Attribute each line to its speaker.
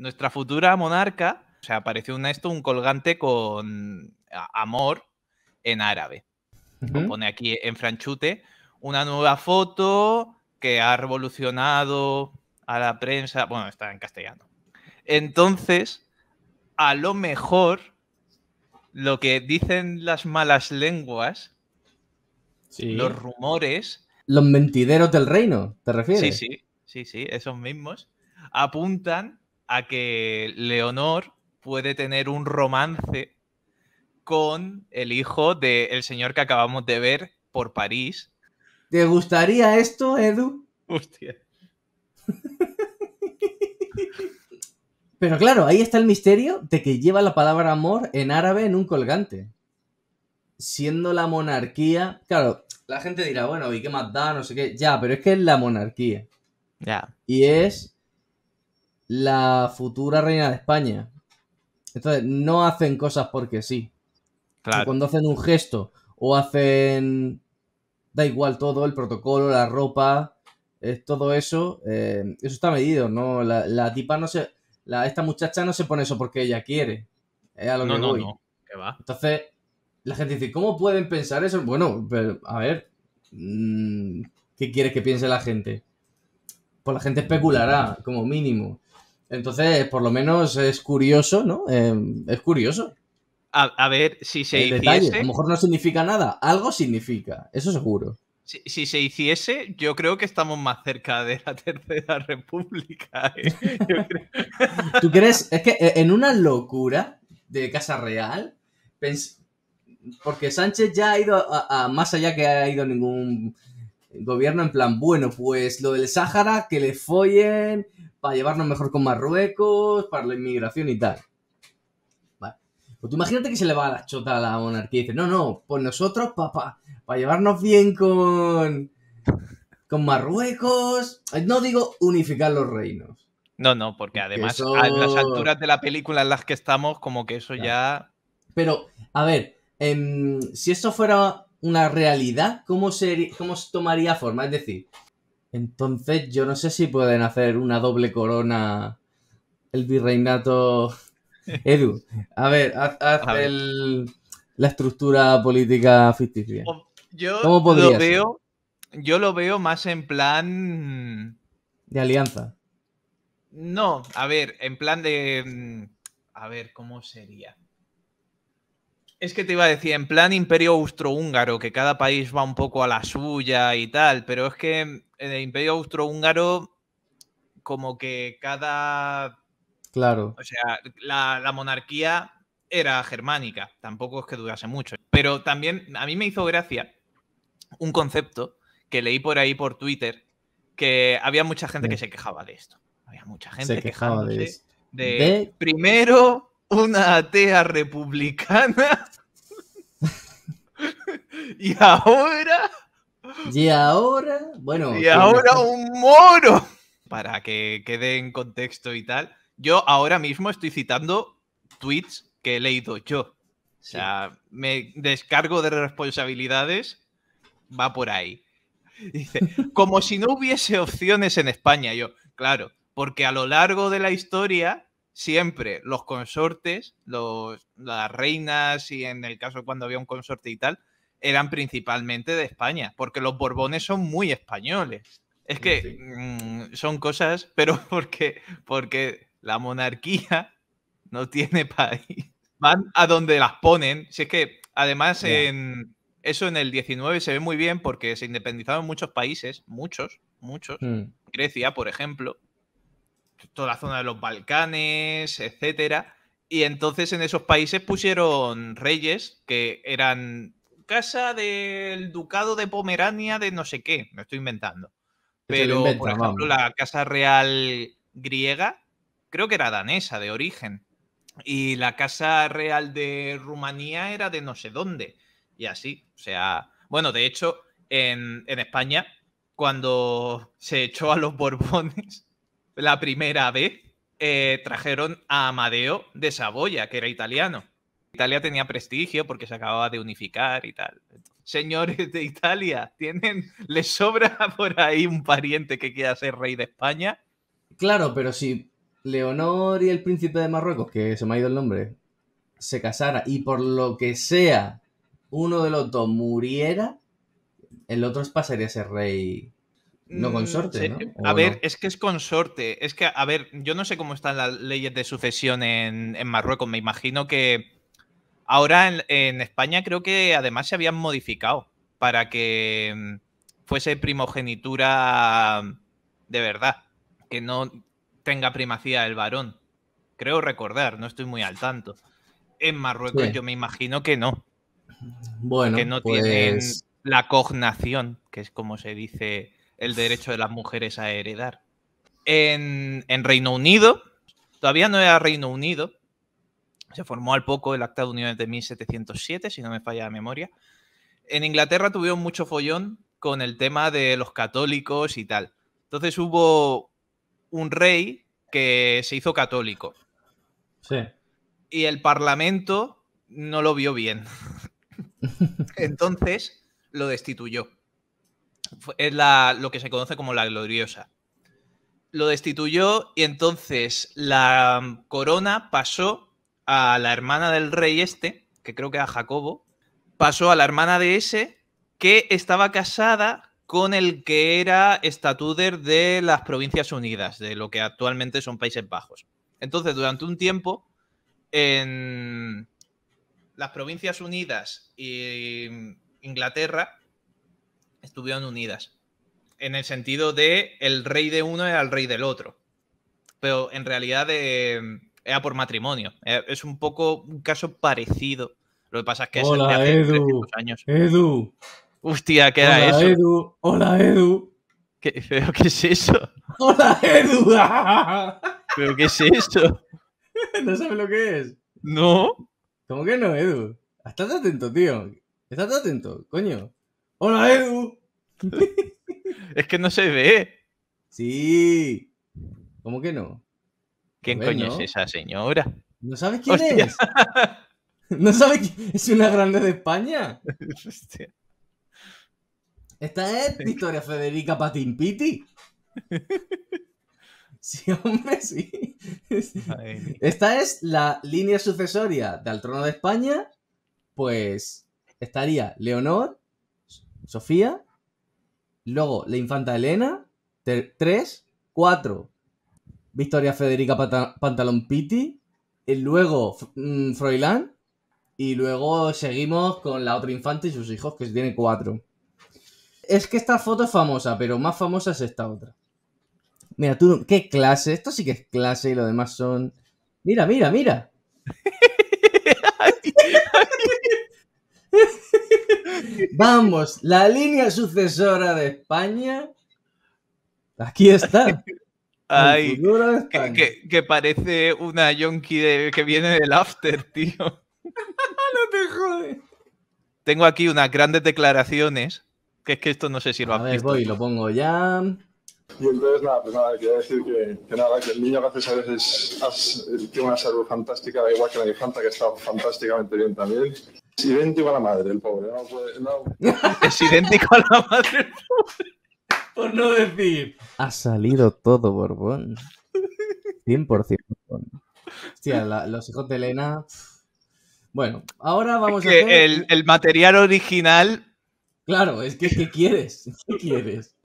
Speaker 1: nuestra futura monarca, o sea, apareció un, esto, un colgante con amor en árabe. Lo pone aquí en franchute una nueva foto que ha revolucionado a la prensa. Bueno, está en castellano. Entonces, a lo mejor lo que dicen las malas lenguas, los rumores.
Speaker 2: Los mentideros del reino, ¿te refieres? Sí,
Speaker 1: sí, sí, sí, esos mismos. Apuntan a que Leonor puede tener un romance con el hijo del señor que acabamos de ver por París.
Speaker 2: ¿Te gustaría esto, Edu? Hostia. Pero claro, ahí está el misterio de que lleva la palabra amor en árabe en un colgante. Siendo la monarquía. Claro, la gente dirá, bueno, ¿y qué más da? No sé qué. Ya, pero es que es la monarquía. Ya. Y es la futura reina de España. Entonces, no hacen cosas porque sí. Claro. Cuando hacen un gesto o hacen. Da igual todo, el protocolo, la ropa, todo eso. Eh, eso está medido, ¿no? La, tipa no se. esta muchacha no se pone eso porque ella quiere. Es a lo que voy. Entonces, la gente dice, ¿cómo pueden pensar eso? Bueno, a ver. Mm, ¿Qué quiere que piense la gente? pues la gente especulará, como mínimo. Entonces, por lo menos es curioso, ¿no? Em, es curioso.
Speaker 1: A, ver, si se hiciese... A lo mejor
Speaker 2: no significa nada, algo significa, eso seguro.
Speaker 1: Si, se hiciese, yo creo que estamos más cerca de la Tercera República. ¿eh?
Speaker 2: ¿Tú crees? Es que eh, en una locura
Speaker 1: de Casa Real,
Speaker 2: porque Sánchez ya ha ido más allá que ha ido ningún el gobierno en plan, bueno, pues lo del Sáhara, que le follen para llevarnos mejor con Marruecos, para la inmigración y tal. Vale. Pues tú imagínate que se le va a la chota a la monarquía y dice, no, no, pues nosotros, papá, para llevarnos bien con, con Marruecos. Eh, no digo unificar los reinos.
Speaker 1: No, no, porque además a las alturas de la película en las que estamos, como que eso ya.
Speaker 2: Pero, a ver, em, si esto fuera una realidad, ¿cómo, sería, ¿cómo tomaría forma? Es decir, entonces yo no sé si pueden hacer una doble corona el virreinato. Edu, a ver, haz, la estructura política ficticia. Yo lo veo,
Speaker 1: yo lo veo más en plan de alianza. No, a ver, en plan de mm, a ver cómo sería. Es que te iba a decir, en plan imperio austrohúngaro, que cada país va un poco a la suya y tal, pero es que en el imperio austrohúngaro, como que cada... Claro. O sea, la, monarquía era germánica, tampoco es que durase mucho. Pero también a mí me hizo gracia un concepto que leí por ahí por Twitter, que había mucha gente que se quejaba de esto. Había mucha gente se quejaba de, de, primero una atea republicana. y ahora. Y ahora, bueno. Y ahora un moro. Para que quede en contexto y tal. Yo ahora mismo estoy citando tweets que he leído yo. O sea, me descargo de responsabilidades, va por ahí. Dice, como si no hubiese opciones en España. Yo, claro, porque a lo largo de la historia siempre los consortes, las reinas y en el caso cuando había un consorte y tal, eran principalmente de España, porque los Borbones son muy españoles. Es que mm, son cosas, pero porque, porque la monarquía no tiene país. Van a donde las ponen. Si es que, además, en, eso en el 19 se ve muy bien porque se independizaron muchos países, muchos, muchos. Mm. Grecia, por ejemplo, toda la zona de los Balcanes, etcétera. Y entonces en esos países pusieron reyes que eran casa del ducado de Pomerania de no sé qué, me estoy inventando. Pero, por ejemplo, la casa real griega, creo que era danesa de origen. Y la casa real de Rumanía era de no sé dónde. Y así, o sea, bueno, de hecho, en, en España, cuando se echó a los Borbones, la primera vez, eh, trajeron a Amadeo de Saboya, que era italiano. Italia tenía prestigio porque se acababa de unificar y tal. Señores de Italia, ¿tienen, ¿les sobra por ahí un pariente que quiera ser rey de España?
Speaker 2: Claro, pero si Leonor y el príncipe de Marruecos, que se me ha ido el nombre, se casara y por lo que sea uno de los dos muriera, el otro pasaría a ser rey
Speaker 1: no consorte, mm, A ver, es que es consorte. Es que, a ver, yo no sé cómo están las leyes de sucesión en, Marruecos. Me imagino que ahora en, España creo que además se habían modificado para que mm, fuese primogenitura mm, de verdad, que no tenga primacía el varón. Creo recordar, no estoy muy al tanto. En Marruecos yo me imagino que no. Bueno, que no tienen pues la cognación, que es como se dice el derecho de las mujeres a heredar. En, Reino Unido, todavía no era Reino Unido, se formó al poco el Acta de Unión de 1707, si no me falla la memoria. En Inglaterra tuvieron mucho follón con el tema de los católicos y tal. Entonces hubo un rey que se hizo católico. Sí. Y el Parlamento no lo vio bien. Entonces lo destituyó es la, lo que se conoce como la gloriosa. Lo destituyó y entonces la mm, corona pasó a la hermana del rey este, que creo que a Jacobo, pasó a la hermana de ese que estaba casada con el que era estatuder de las Provincias Unidas, de lo que actualmente son Países Bajos. Entonces, durante un tiempo, en las Provincias Unidas y mm, Inglaterra estuvieron unidas. En el sentido de el rey de uno era el rey del otro. Pero en realidad eh, era por matrimonio. Eh, es un poco un caso parecido. Lo que pasa es que Hola, es el de hace Edu, años. Edu. Hostia, ¿qué era eso? Edu. Hola, Edu. ¿Qué, pero, ¿qué es eso?
Speaker 2: Hola, Edu.
Speaker 1: ¿Pero qué es eso?
Speaker 2: ¿No sabes lo que es? No. ¿Cómo que no, Edu? Estás atento, tío. Estás atento, coño. ¡Hola, Edu! es que no se ve. Sí. ¿Cómo que no? ¿Quién pues, coño es
Speaker 1: esa señora? ¿No sabes quién es?
Speaker 2: ¿No sabes quién es una grande de España? Esta es Victoria Federica Patinpiti. Piti. Sí, hombre, sí. Esta es la línea sucesoria del trono de España. Pues estaría Leonor, Sofía, luego la infanta Elena, Tres. Cuatro. Victoria Federica Pantalón Pitti, y eh, luego mm, Froilán, y luego seguimos con la otra infanta y sus hijos, que tiene cuatro. Es que esta foto es famosa, pero más famosa es esta otra. Mira, tú, qué clase, esto sí que es clase y lo demás son... Mira, mira, mira. Vamos, la línea sucesora de España.
Speaker 1: Aquí está. Ay, que, parece una yonki que viene del after, tío.
Speaker 2: no te jodes.
Speaker 1: Tengo aquí unas grandes declaraciones, que es que esto no sé si lo A ver, visto. voy, lo pongo ya. Y entonces, nada, pues nada, quería decir que, nada, que el niño, gracias a veces, tiene una salud fantástica, igual que la infanta, que está fantásticamente bien también. Es idéntico a la madre, el pobre. Es idéntico a la madre, el pobre. Por
Speaker 2: no decir. Ha salido todo Borbón. 100% Borbón. Hostia, los hijos de Elena. Bueno, ahora vamos a hacer... el, el, material original. Claro, es que ¿qué quieres? ¿Qué quieres?